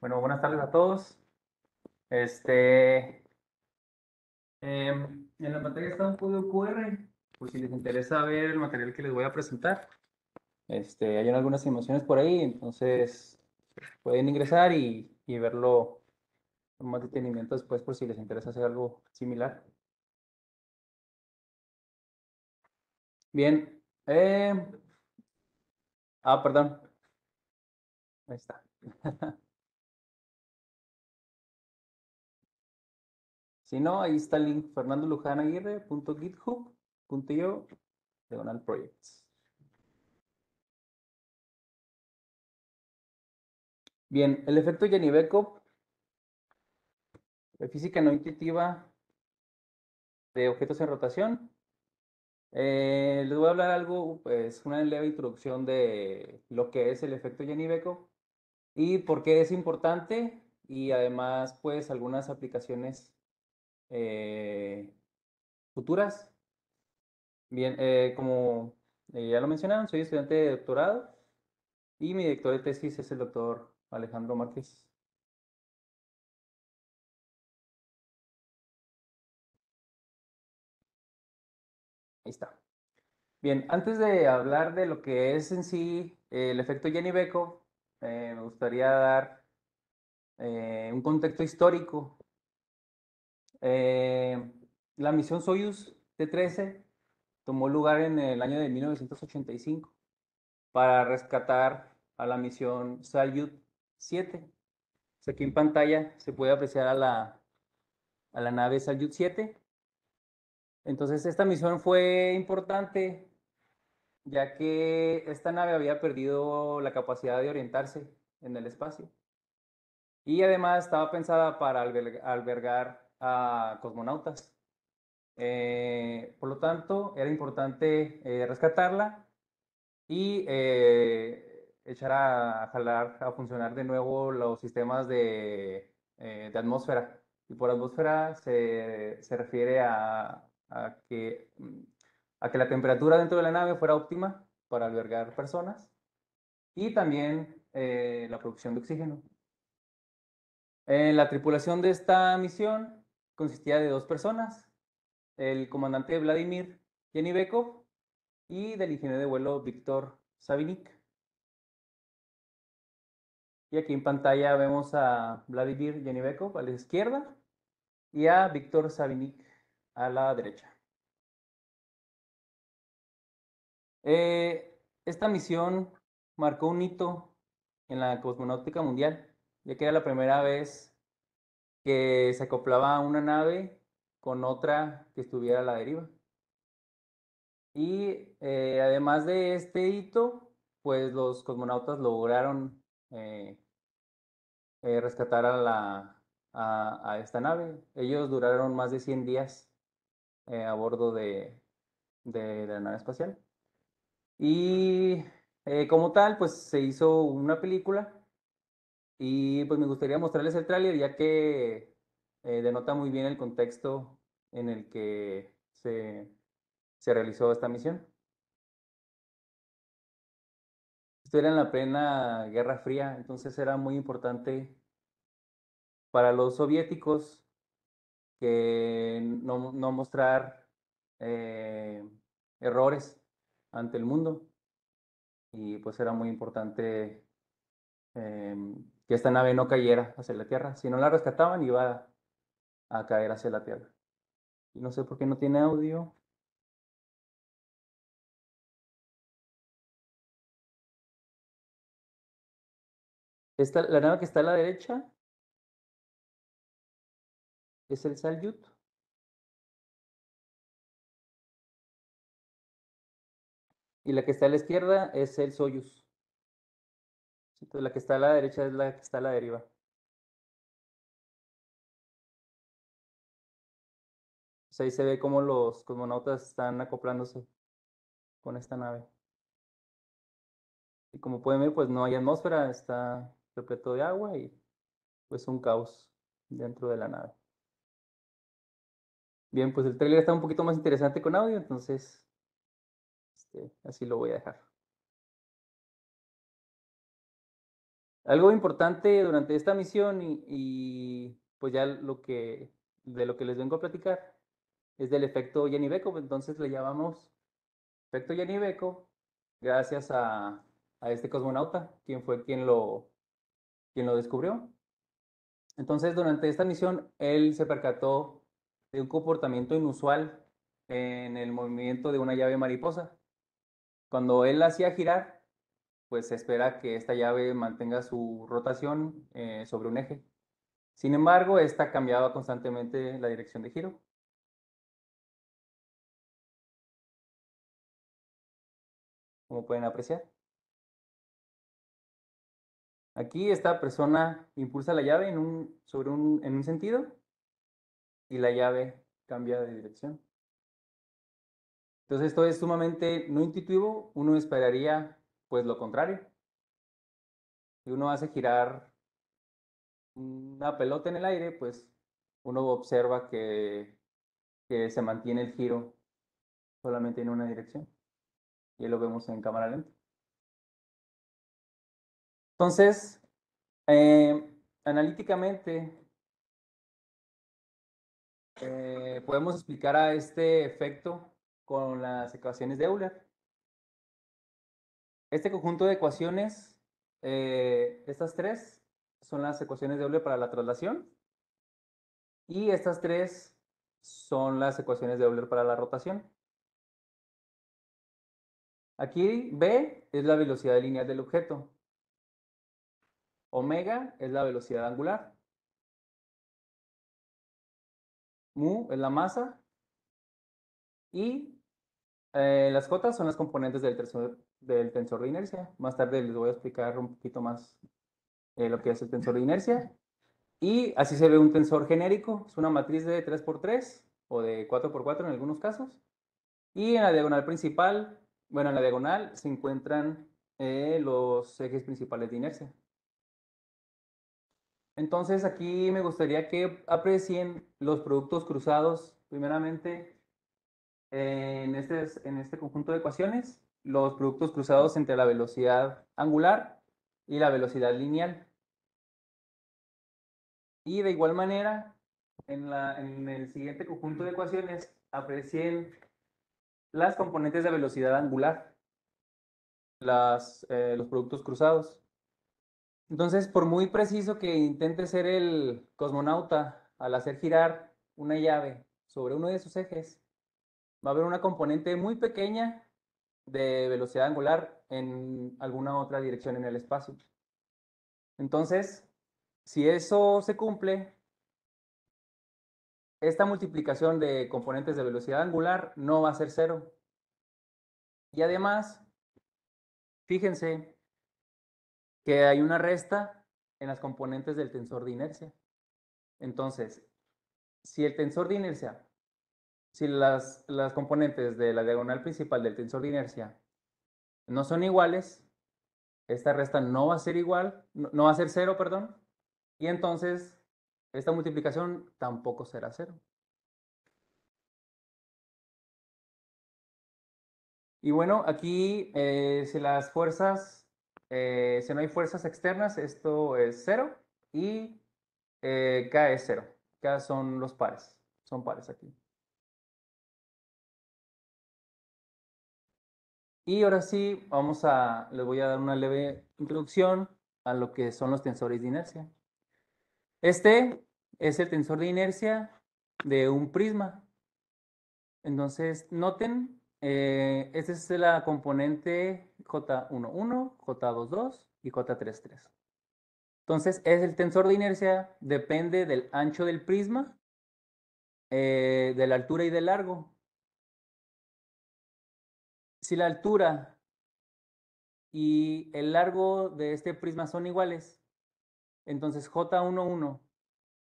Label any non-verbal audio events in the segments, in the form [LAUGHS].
Bueno, buenas tardes a todos. Este, em, en la pantalla está un código QR, por si les interesa ver el material que les voy a presentar. Este, hay algunas emociones por ahí, entonces pueden ingresar y, verlo con más detenimiento después pues, por si les interesa hacer algo similar. Bien. Em, ah, perdón. Ahí está. [LAUGHS] Si no, ahí está el link fernandolujanaguirre.github.io diagonal projects. Bien, el efecto Yaniveco, de física no intuitiva de objetos en rotación. Eh, les voy a hablar algo, pues una leve introducción de lo que es el efecto Yeniveco y por qué es importante y además pues algunas aplicaciones eh, futuras. Bien, eh, como eh, ya lo mencionaron, soy estudiante de doctorado y mi director de tesis es el doctor Alejandro Márquez. Ahí está. Bien, antes de hablar de lo que es en sí el efecto Jenny Beco, eh, me gustaría dar eh, un contexto histórico. Eh, la misión Soyuz T-13 tomó lugar en el año de 1985 para rescatar a la misión Salyut 7. aquí en pantalla se puede apreciar a la, a la nave Salyut 7. Entonces esta misión fue importante ya que esta nave había perdido la capacidad de orientarse en el espacio. Y además estaba pensada para albergar a cosmonautas. Eh, por lo tanto, era importante eh, rescatarla y eh, echar a, jalar, a funcionar de nuevo los sistemas de, de atmósfera. Y por atmósfera se, se refiere a, a que mm, a que la temperatura dentro de la nave fuera óptima para albergar personas y también eh, la producción de oxígeno. En eh, la tripulación de esta misión consistía de dos personas, el comandante Vladimir Yenibekov y del ingeniero de vuelo Víctor Savinik. Y aquí en pantalla vemos a Vladimir Yenibekov a la izquierda y a Víctor Savinik a la derecha. Eh, esta misión marcó un hito en la cosmonáutica mundial, ya que era la primera vez que se acoplaba una nave con otra que estuviera a la deriva. Y eh, además de este hito, pues los cosmonautas lograron eh, rescatar a, la, a, esta nave. Ellos duraron más de 100 días a bordo de la nave espacial. Y eh, como tal, pues se hizo una película y pues me gustaría mostrarles el tráiler ya que eh, denota muy bien el contexto en el que se, realizó esta misión. Esto era en la plena Guerra Fría, entonces era muy importante para los soviéticos que no, mostrar eh, errores ante el mundo. Y pues era muy importante em, que esta nave no cayera hacia la Tierra. Si no la rescataban, iba a, caer hacia la Tierra. Y no sé por qué no tiene audio. Esta, la nave que está a la derecha es el Salyut. y la que está a la izquierda es el Soyuz. Entonces la que está a la derecha es la que está a la deriva. Pues, ahí se ve cómo los cosmonautas están acoplándose con esta nave. Y como pueden ver, pues no hay atmósfera, está repleto de agua y pues un caos dentro de la nave. Bien, pues el trailer está un poquito más interesante con audio, entonces este, así lo voy a dejar. Algo importante durante esta misión y, pues ya lo que, de lo que les vengo a platicar es del efecto Jenny entonces le llamamos efecto Jenny gracias a, a este cosmonauta, quien fue quien lo, quien lo descubrió. Entonces, durante esta misión, él se percató de un comportamiento inusual en el movimiento de una llave mariposa. Cuando él hacía girar, pues se espera que esta llave mantenga su rotación eh, sobre un eje. Sin embargo, esta cambiaba constantemente la dirección de giro. Como pueden apreciar. Aquí esta persona impulsa la llave sobre en un sentido y la llave cambia de dirección. Entonces esto es sumamente no intuitivo, uno esperaría pues lo contrario. Si uno hace girar una pelota en el aire, pues uno observa que, que se mantiene el giro solamente en una dirección. Y lo vemos en cámara lenta. Entonces, eh, analíticamente, eh, podemos explicar a este efecto con las ecuaciones de Euler. Este conjunto de ecuaciones, eh, estas tres, son las ecuaciones de Euler para la traslación. Y estas tres son las ecuaciones de Euler para la rotación. Aquí B es la velocidad lineal del objeto. Omega es la velocidad angular. Mu es la masa. Y eh, las cotas son las componentes del tensor, del tensor de inercia. Más tarde les voy a explicar un poquito más eh, lo que es el tensor de inercia. Y así se ve un tensor genérico. Es una matriz de 3x3 o de 4x4 en algunos casos. Y en la diagonal principal, bueno, en la diagonal se encuentran eh, los ejes principales de inercia. Entonces aquí me gustaría que aprecien los productos cruzados. Primeramente, este, en este, conjunto de ecuaciones los productos cruzados entre la velocidad angular y la velocidad lineal. Y de igual manera, en, el siguiente conjunto de ecuaciones aprecien las componentes de velocidad angular, eh, los productos cruzados. Entonces, por muy preciso que intente ser el cosmonauta al hacer girar una llave sobre uno de sus ejes, va a haber una componente muy pequeña de velocidad angular en alguna otra dirección en el espacio. Entonces, si eso se cumple, esta multiplicación de componentes de velocidad angular no va a ser cero. Y además, fíjense que hay una resta en las componentes del tensor de inercia. Entonces, si el tensor de inercia si las, las componentes de la diagonal principal del tensor de inercia no son iguales, esta resta no va a ser igual, no, va a ser cero, perdón, y entonces esta multiplicación tampoco será cero. Y bueno, aquí eh, si las fuerzas, eh, si no hay fuerzas externas, esto es cero y eh, K es cero. K son los pares, son pares aquí. Y ahora sí, vamos a, les voy a dar una leve introducción a lo que son los tensores de inercia. Este es el tensor de inercia de un prisma. Entonces, noten, eh, esta es la componente J11, J22 y J33. Entonces, es el tensor de inercia, depende del ancho del prisma, eh, de la altura y del largo. Si la altura y el largo de este prisma son iguales, entonces J11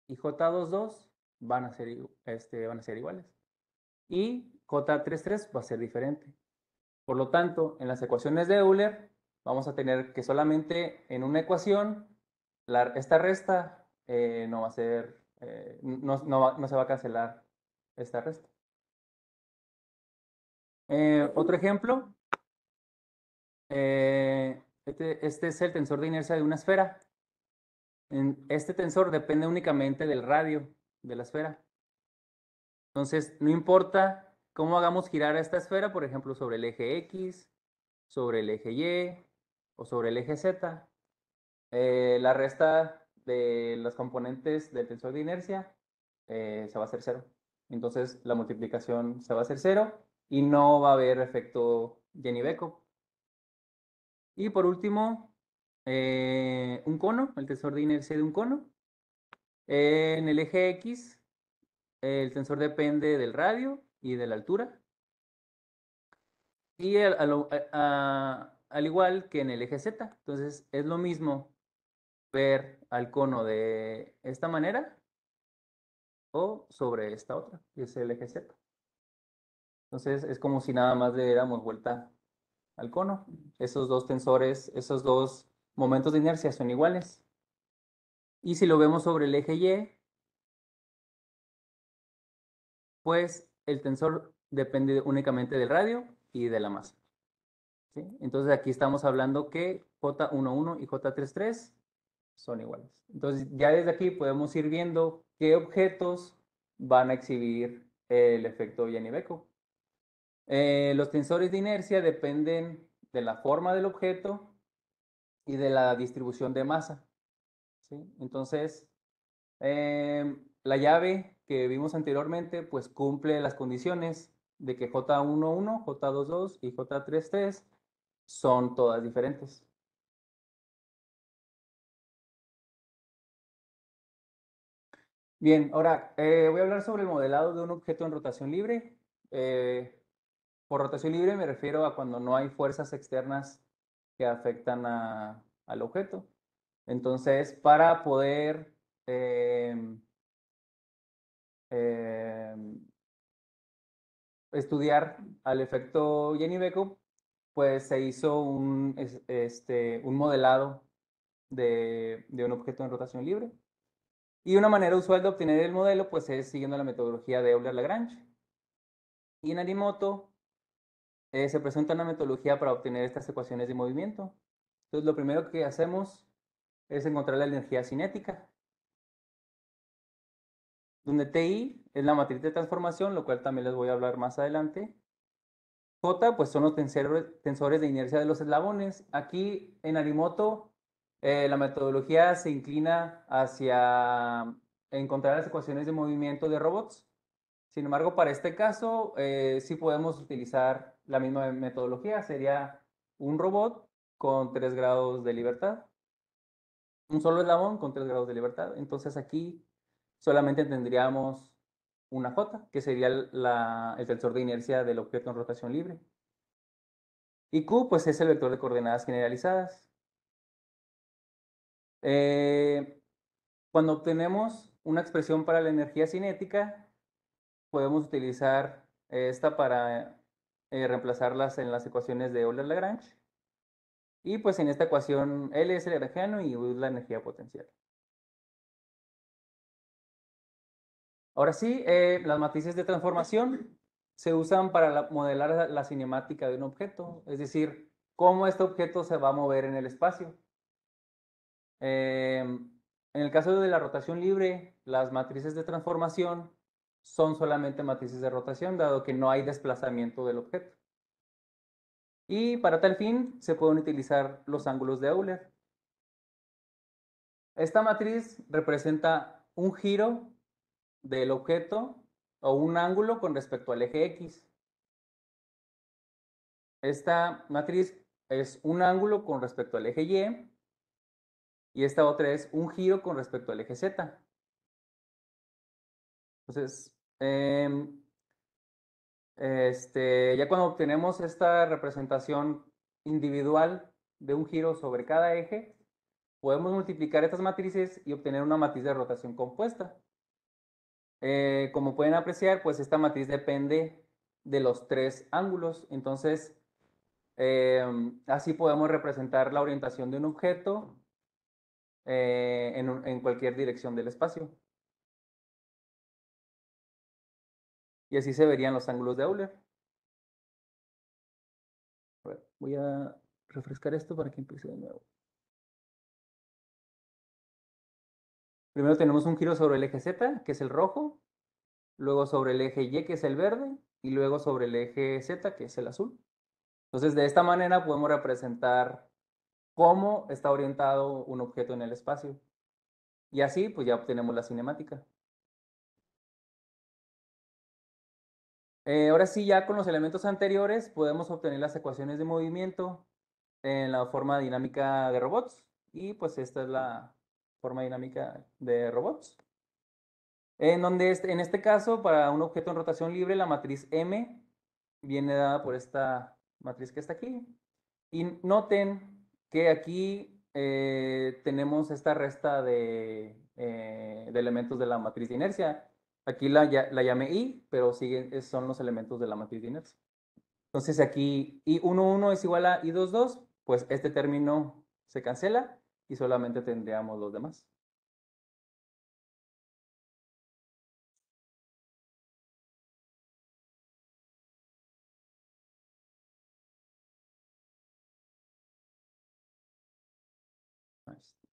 y J22 van a ser, este, van a ser iguales. Y J33 va a ser diferente. Por lo tanto, en las ecuaciones de Euler, vamos a tener que solamente en una ecuación, esta resta eh, no va a ser, eh, no se va a cancelar esta resta. Eh, otro ejemplo. Eh, este, este, es el tensor de inercia de una esfera. este tensor depende únicamente del radio de la esfera. Entonces, no importa cómo hagamos girar esta esfera, por ejemplo, sobre el eje X, sobre el eje Y o sobre el eje Z. Eh, la resta de las componentes del tensor de inercia se va a hacer cero. Entonces, la multiplicación se va a hacer cero y no va a haber efecto Jenny Y por último, eh, un cono, el tensor de inercia de un cono. en el eje X, el tensor depende del radio y de la altura. Y al, al igual que en el eje Z, entonces es lo mismo ver al cono de esta manera o sobre esta otra, que es el eje Z. Entonces es como si nada más le diéramos vuelta al cono. Esos dos tensores, esos dos momentos de inercia son iguales. Y si lo vemos sobre el eje Y, pues el tensor depende únicamente del radio y de la masa. Entonces aquí estamos hablando que J11 y J33 son iguales. Entonces ya desde aquí podemos ir viendo qué objetos van a exhibir el efecto Beco. Eh, los tensores de inercia dependen de la forma del objeto y de la distribución de masa. Entonces, em, la llave que vimos anteriormente, pues cumple las condiciones de que J11, J22 y J33 son todas diferentes. Bien, ahora eh, voy a hablar sobre el modelado de un objeto en rotación libre. Eh, por rotación libre me refiero a cuando no hay fuerzas externas que afectan al objeto. Entonces, para poder em, em, estudiar al efecto Jenny Beco, pues se hizo un, este, un modelado de, un objeto en rotación libre. Y una manera usual de obtener el modelo pues es siguiendo la metodología de Euler-Lagrange. Y en Arimoto eh, se presenta una metodología para obtener estas ecuaciones de movimiento. Entonces, lo primero que hacemos es encontrar la energía cinética, donde TI es la matriz de transformación, lo cual también les voy a hablar más adelante. J, pues son los tensores de inercia de los eslabones. Aquí en Arimoto, eh, la metodología se inclina hacia encontrar las ecuaciones de movimiento de robots. Sin embargo, para este caso, eh, sí podemos utilizar la misma metodología sería un robot con tres grados de libertad, un solo eslabón con tres grados de libertad. Entonces aquí solamente tendríamos una J, que sería el tensor de inercia del objeto en rotación libre. Y Q, pues es el vector de coordenadas generalizadas. Eh, cuando obtenemos una expresión para la energía cinética, podemos utilizar esta para eh, reemplazarlas en las ecuaciones de Euler-Lagrange. Y pues en esta ecuación L es el lagrangiano y U es la energía potencial. Ahora sí, eh, las matrices de transformación se usan para modelar la, cinemática de un objeto, es decir, cómo este objeto se va a mover en el espacio. Em, en el caso de la rotación libre, las matrices de transformación son solamente matrices de rotación, dado que no hay desplazamiento del objeto. Y para tal fin se pueden utilizar los ángulos de Euler. Esta matriz representa un giro del objeto o un ángulo con respecto al eje X. Esta matriz es un ángulo con respecto al eje Y y esta otra es un giro con respecto al eje Z. Entonces, Em, este, ya cuando obtenemos esta representación individual de un giro sobre cada eje, podemos multiplicar estas matrices y obtener una matriz de rotación compuesta. Eh, como pueden apreciar, pues esta matriz depende de los tres ángulos, entonces em, así podemos representar la orientación de un objeto eh, en cualquier dirección del espacio. Y así se verían los ángulos de Euler. voy a refrescar esto para que empiece de nuevo. Primero tenemos un giro sobre el eje Z, que es el rojo, luego sobre el eje Y, que es el verde, y luego sobre el eje Z, que es el azul. Entonces, de esta manera podemos representar cómo está orientado un objeto en el espacio. Y así, pues ya obtenemos la cinemática. Eh, ahora sí, ya con los elementos anteriores podemos obtener las ecuaciones de movimiento en la forma dinámica de robots. Y pues esta es la forma dinámica de robots. En donde este, en este caso, para un objeto en rotación libre, la matriz M viene dada por esta matriz que está aquí. Y noten que aquí eh, tenemos esta resta de, eh, de elementos de la matriz de inercia. Aquí la, la llamé I, pero siguen, son los elementos de la matriz de Entonces aquí I11 es igual a I22, pues este término se cancela y solamente tendríamos los demás.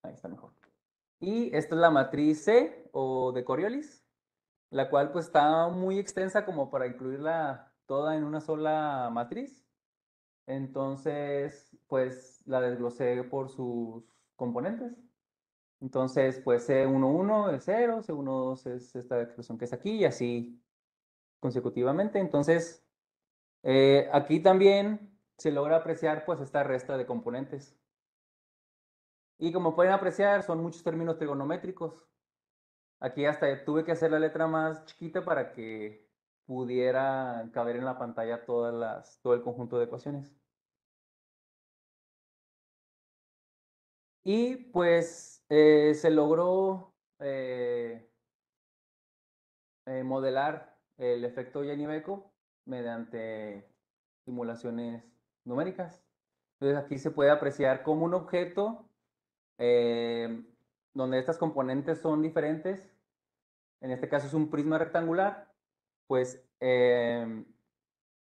Ahí está mejor. Y esta es la matriz C o de Coriolis la cual pues está muy extensa como para incluirla toda en una sola matriz. Entonces, pues la desglosé por sus componentes. Entonces, pues C11 es 0, C12 es esta expresión que es aquí y así consecutivamente. Entonces, eh, aquí también se logra apreciar pues esta resta de componentes. Y como pueden apreciar, son muchos términos trigonométricos. Aquí hasta tuve que hacer la letra más chiquita para que pudiera caber en la pantalla todas todo el conjunto de ecuaciones. Y pues eh, se logró eh, eh, modelar el efecto Yaniveco mediante simulaciones numéricas. Entonces aquí se puede apreciar como un objeto donde estas componentes son diferentes en este caso es un prisma rectangular, pues em,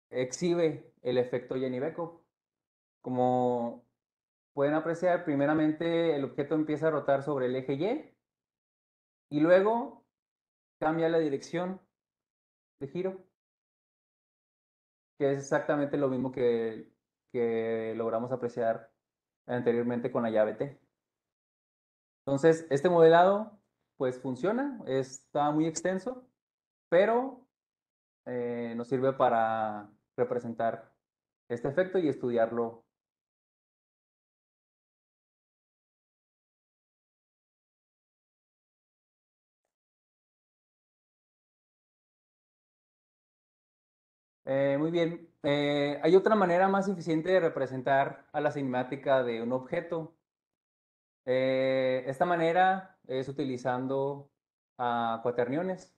exhibe el efecto jenny Como pueden apreciar, primeramente el objeto empieza a rotar sobre el eje Y y luego cambia la dirección de giro, que es exactamente lo mismo que, que logramos apreciar anteriormente con la llave T. Entonces, este modelado pues funciona, está muy extenso, pero eh, nos sirve para representar este efecto y estudiarlo. Eh, muy bien, eh, hay otra manera más eficiente de representar a la cinemática de un objeto eh, esta manera es utilizando ah, cuaterniones.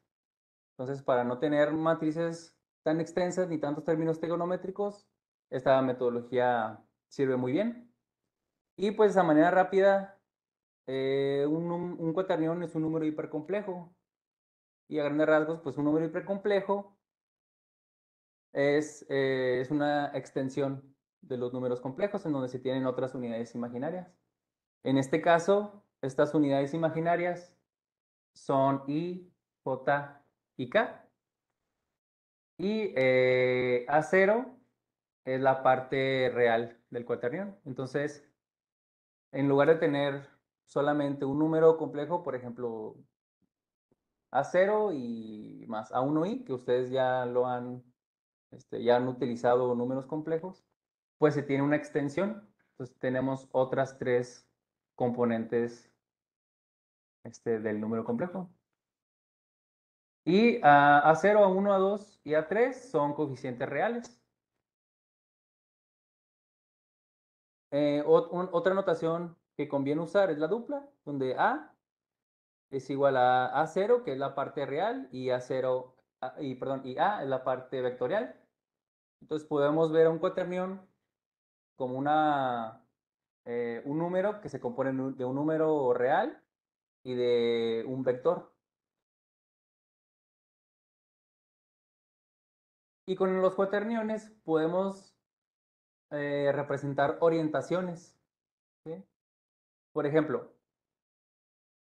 Entonces, para no tener matrices tan extensas ni tantos términos trigonométricos, esta metodología sirve muy bien. Y pues de manera rápida, eh, un, cuaternión es un número hipercomplejo. Y a grandes rasgos, pues un número hipercomplejo es, eh, es una extensión de los números complejos en donde se tienen otras unidades imaginarias. En este caso, estas unidades imaginarias son I, J y K. Y eh, A0 es la parte real del cuaternión. Entonces, en lugar de tener solamente un número complejo, por ejemplo, A0 y más A1i, que ustedes ya lo han, este, ya han utilizado números complejos, pues se tiene una extensión. Entonces tenemos otras tres componentes este, del número complejo. Y ah, a, 0, a 1, a 2 y a 3 son coeficientes reales. Eh, otra notación que conviene usar es la dupla, donde A es igual a A0, que es la parte real, y A0, ah, y, perdón, y A es la parte vectorial. Entonces podemos ver un cuaternión como una eh, un número que se compone de un número real y de un vector. Y con los cuaterniones podemos eh, representar orientaciones. Por ejemplo,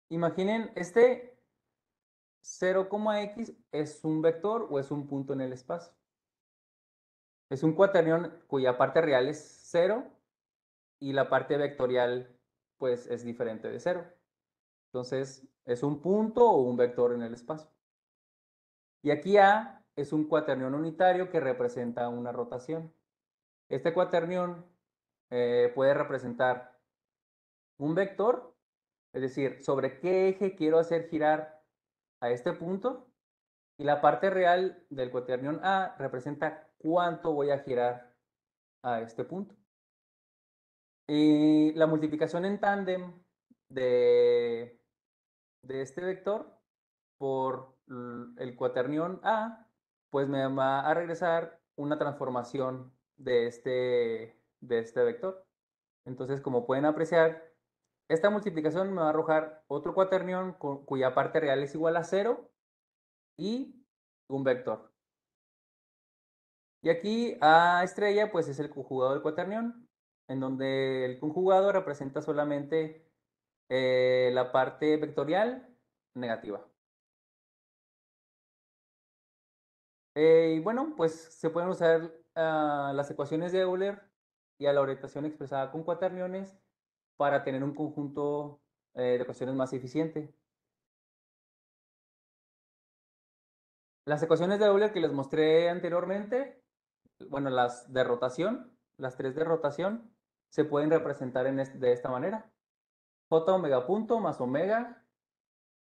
imaginen este 0,x es un vector o es un punto en el espacio. Es un cuaternión cuya parte real es 0 y la parte vectorial pues es diferente de cero. Entonces es un punto o un vector en el espacio. Y aquí A es un cuaternión unitario que representa una rotación. Este cuaternión eh, puede representar un vector, es decir, sobre qué eje quiero hacer girar a este punto, y la parte real del cuaternión A representa cuánto voy a girar a este punto. Y la multiplicación en tándem de, este vector por el cuaternión A, pues me va a regresar una transformación de este, de este vector. Entonces, como pueden apreciar, esta multiplicación me va a arrojar otro cuaternión cuya parte real es igual a cero y un vector. Y aquí A estrella pues es el conjugado del cuaternión en donde el conjugado representa solamente eh, la parte vectorial negativa. Eh, y bueno, pues se pueden usar ah, las ecuaciones de Euler y a la orientación expresada con cuaterniones para tener un conjunto eh, de ecuaciones más eficiente. Las ecuaciones de Euler que les mostré anteriormente, bueno, las de rotación, las tres de rotación, se pueden representar de esta manera. J omega punto más omega,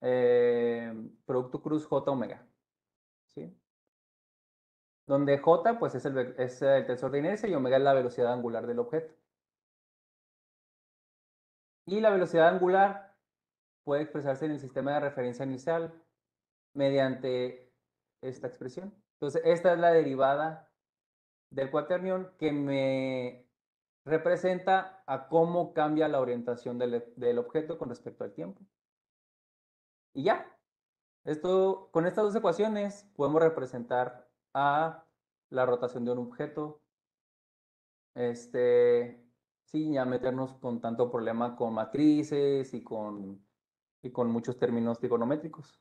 eh, producto cruz J omega. ¿sí? Donde J pues, es, el, es el tensor de inercia y omega es la velocidad angular del objeto. Y la velocidad angular puede expresarse en el sistema de referencia inicial mediante esta expresión. Entonces, esta es la derivada del cuaternión que me representa a cómo cambia la orientación del, objeto con respecto al tiempo. Y ya, esto, con estas dos ecuaciones podemos representar a la rotación de un objeto este, sin ya meternos con tanto problema con matrices y con, y con muchos términos trigonométricos.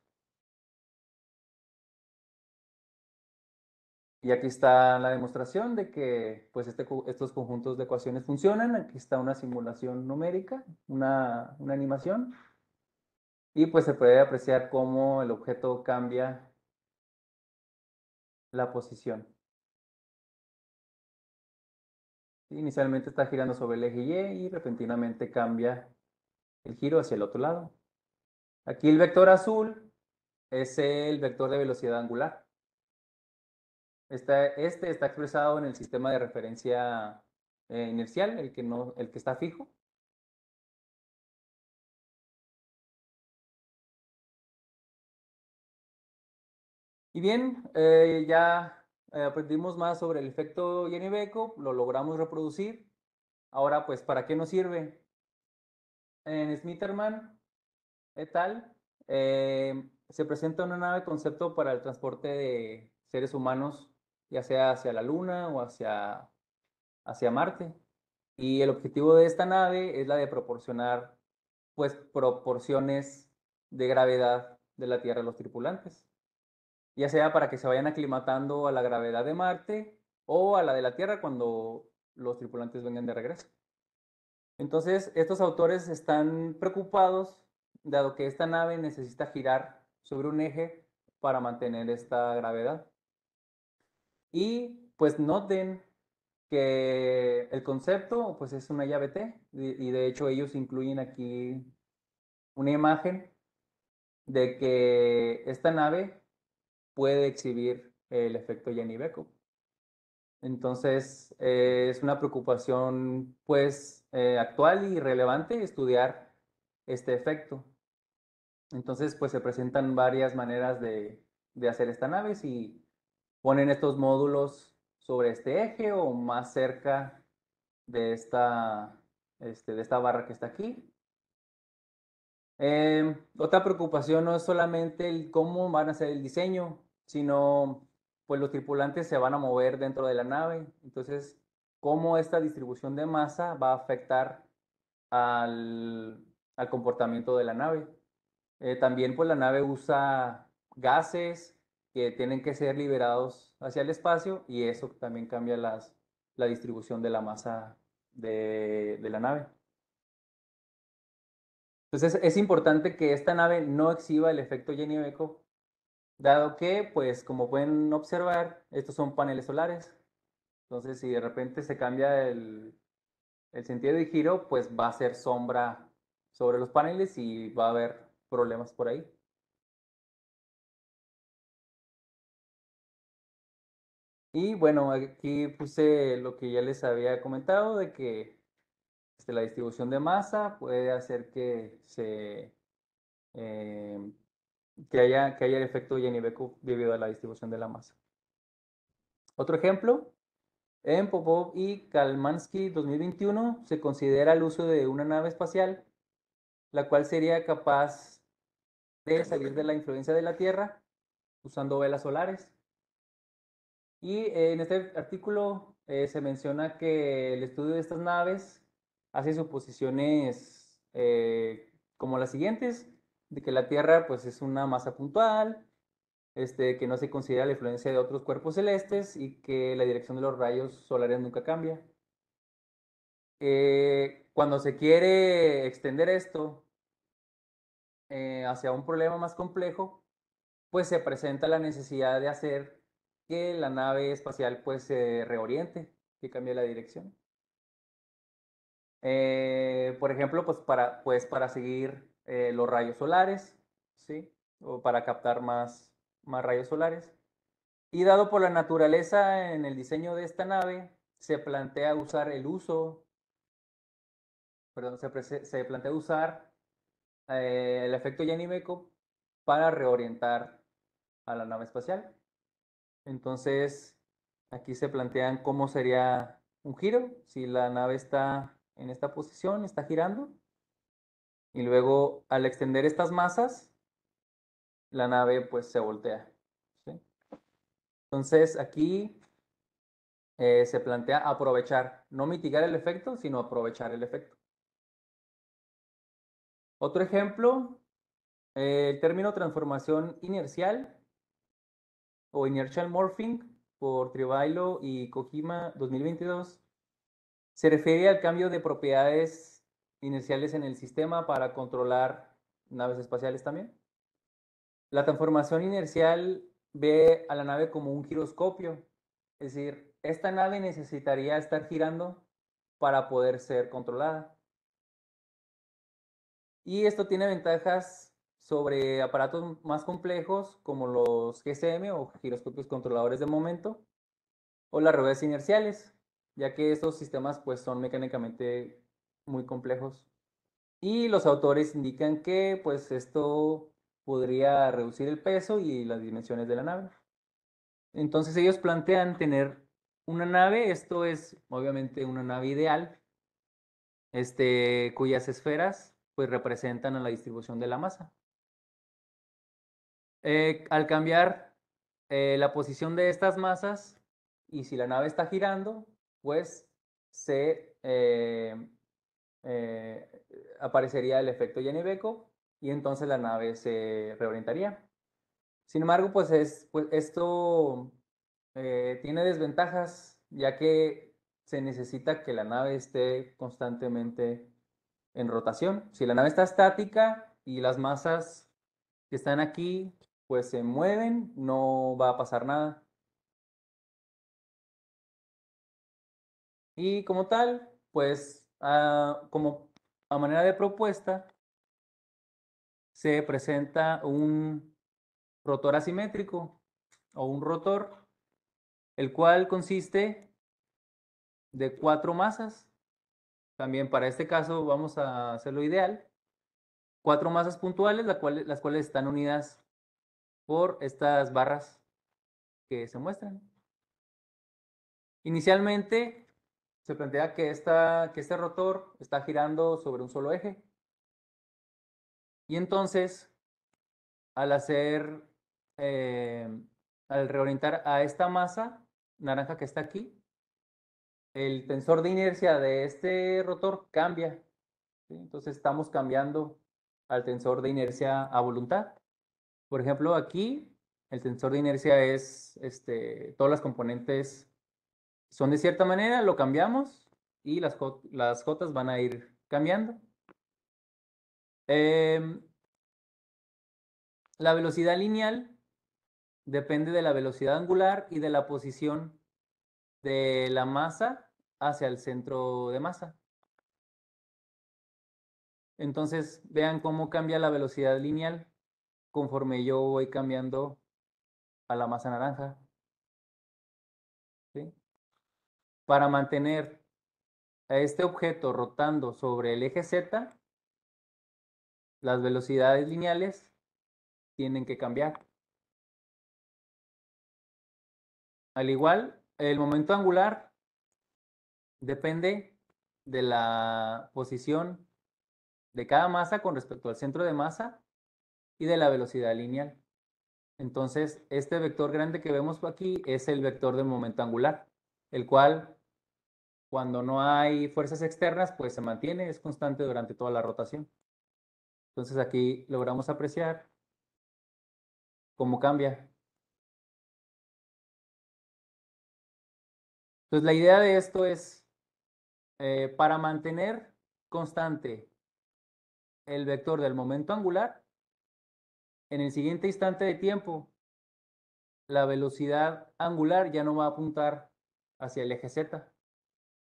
Y aquí está la demostración de que pues este estos conjuntos de ecuaciones funcionan. Aquí está una simulación numérica, una, una animación. Y pues se puede apreciar cómo el objeto cambia la posición. Inicialmente está girando sobre el eje Y y repentinamente cambia el giro hacia el otro lado. Aquí el vector azul es el vector de velocidad angular este está expresado en el sistema de referencia eh, inercial, el que, el que está fijo. Y bien, eh, ya eh, aprendimos más sobre el efecto jenny lo logramos reproducir. Ahora, pues, ¿para qué nos sirve? En Smitherman et al. se presenta una nave concepto para el transporte de seres humanos ya sea hacia la Luna o hacia, hacia Marte. Y el objetivo de esta nave es la de proporcionar pues proporciones de gravedad de la Tierra a los tripulantes, ya sea para que se vayan aclimatando a la gravedad de Marte o a la de la Tierra cuando los tripulantes vengan de regreso. Entonces, estos autores están preocupados, dado que esta nave necesita girar sobre un eje para mantener esta gravedad. Y pues noten que el concepto pues es una llave T y de hecho ellos incluyen aquí una imagen de que esta nave puede exhibir el efecto Jenny-Becco. Entonces eh, es una preocupación pues eh, actual y relevante estudiar este efecto. Entonces pues se presentan varias maneras de, de hacer esta nave ponen estos módulos sobre este eje o más cerca de esta, este, de esta barra que está aquí. Em, otra preocupación no es solamente el cómo van a hacer el diseño, sino pues los tripulantes se van a mover dentro de la nave. Entonces, cómo esta distribución de masa va a afectar al, comportamiento de la nave. Eh, también pues la nave usa gases, que tienen que ser liberados hacia el espacio y eso también cambia la distribución de la masa de, la nave. Entonces es importante que esta nave no exhiba el efecto Jenny-Beco, dado que, pues como pueden observar, estos son paneles solares. Entonces si de repente se cambia el, el sentido de giro, pues va a ser sombra sobre los paneles y va a haber problemas por ahí. Y bueno, aquí puse lo que ya les había comentado de que este, la distribución de masa puede hacer que se em, que, haya, que haya el efecto Yeniveco debido a la distribución de la masa. Otro ejemplo, en Popov y Kalmansky 2021 se considera el uso de una nave espacial, la cual sería capaz de salir de la influencia de la Tierra usando velas solares. Y eh, en este artículo eh, se menciona que el estudio de estas naves hace suposiciones eh, como las siguientes, de que la Tierra pues, es una masa puntual, este, que no se considera la influencia de otros cuerpos celestes y que la dirección de los rayos solares nunca cambia. cuando se quiere extender esto hacia un problema más complejo, pues se presenta la necesidad de hacer la nave espacial pues se reoriente, que cambie la dirección. Eh, por ejemplo, pues para, pues para seguir eh, los rayos solares, ¿sí? O para captar más, más rayos solares. Y dado por la naturaleza en el diseño de esta nave, se plantea usar el uso, perdón, se, plantea usar eh, el efecto Yanimeco para reorientar a la nave espacial. Entonces, aquí se plantean cómo sería un giro, si la nave está en esta posición, está girando. Y luego, al extender estas masas, la nave pues se voltea. Entonces, aquí eh, se plantea aprovechar, no mitigar el efecto, sino aprovechar el efecto. Otro ejemplo, eh, el término transformación inercial o Inertial Morphing por Trivailo y Kojima 2022 se refiere al cambio de propiedades inerciales en el sistema para controlar naves espaciales también. La transformación inercial ve a la nave como un giroscopio, es decir, esta nave necesitaría estar girando para poder ser controlada. Y esto tiene ventajas sobre aparatos más complejos como los GCM, o giroscopios controladores de momento o las ruedas inerciales, ya que estos sistemas pues son mecánicamente muy complejos. Y los autores indican que pues esto podría reducir el peso y las dimensiones de la nave. Entonces ellos plantean tener una nave, esto es obviamente una nave ideal, este, cuyas esferas pues representan a la distribución de la masa. Eh, al cambiar eh, la posición de estas masas y si la nave está girando, pues se eh, aparecería el efecto Yaniveco, y entonces la nave se reorientaría. Sin embargo, pues, pues esto tiene desventajas, ya que se necesita que la nave esté constantemente en rotación. Si la nave está estática y las masas que están aquí pues se mueven, no va a pasar nada. Y como tal, pues a, ah, como a manera de propuesta, se presenta un rotor asimétrico o un rotor, el cual consiste de cuatro masas. También para este caso vamos a hacerlo ideal. Cuatro masas puntuales, las cuales están unidas por estas barras que se muestran. Inicialmente se plantea que, esta, que este rotor está girando sobre un solo eje. Y entonces, al hacer, eh, al reorientar a esta masa naranja que está aquí, el tensor de inercia de este rotor cambia. Entonces estamos cambiando al tensor de inercia a voluntad. Por ejemplo, aquí el tensor de inercia es, este, todas las componentes son de cierta manera, lo cambiamos y las, las Jotas van a ir cambiando. Em, la velocidad lineal depende de la velocidad angular y de la posición de la masa hacia el centro de masa. Entonces, vean cómo cambia la velocidad lineal conforme yo voy cambiando a la masa naranja. Para mantener a este objeto rotando sobre el eje Z, las velocidades lineales tienen que cambiar. Al igual, el momento angular depende de la posición de cada masa con respecto al centro de masa y de la velocidad lineal. Entonces, este vector grande que vemos aquí es el vector del momento angular, el cual cuando no hay fuerzas externas, pues se mantiene, es constante durante toda la rotación. Entonces aquí logramos apreciar cómo cambia. Entonces la idea de esto es, eh, para mantener constante el vector del momento angular, en el siguiente instante de tiempo, la velocidad angular ya no va a apuntar hacia el eje Z,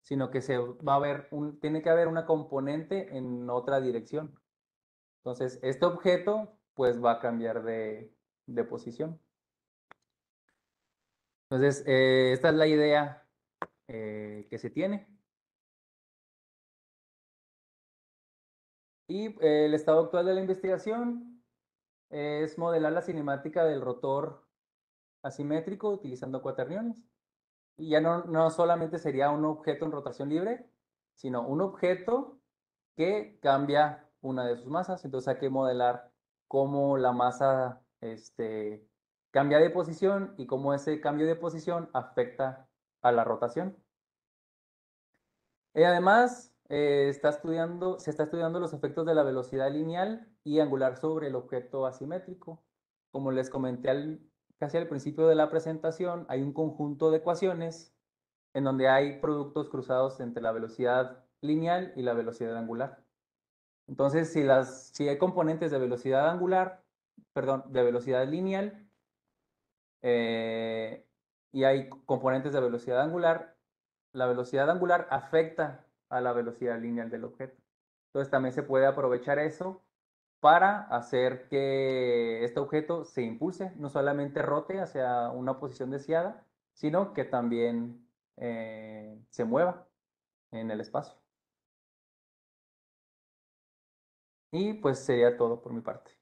sino que se va a ver tiene que haber una componente en otra dirección. Entonces, este objeto pues va a cambiar de, posición. Entonces, eh, esta es la idea eh, que se tiene. Y eh, el estado actual de la investigación, es modelar la cinemática del rotor asimétrico utilizando cuaterniones. Y ya no, solamente sería un objeto en rotación libre, sino un objeto que cambia una de sus masas. Entonces hay que modelar cómo la masa este, cambia de posición y cómo ese cambio de posición afecta a la rotación. Y además, eh, está estudiando, se está estudiando los efectos de la velocidad lineal y angular sobre el objeto asimétrico. Como les comenté al, casi al principio de la presentación, hay un conjunto de ecuaciones en donde hay productos cruzados entre la velocidad lineal y la velocidad angular. Entonces, si, las, si hay componentes de velocidad angular, perdón, de velocidad lineal, eh, y hay componentes de velocidad angular, la velocidad angular afecta a la velocidad lineal del objeto. Entonces también se puede aprovechar eso para hacer que este objeto se impulse, no solamente rote hacia una posición deseada, sino que también eh, se mueva en el espacio. Y pues sería todo por mi parte.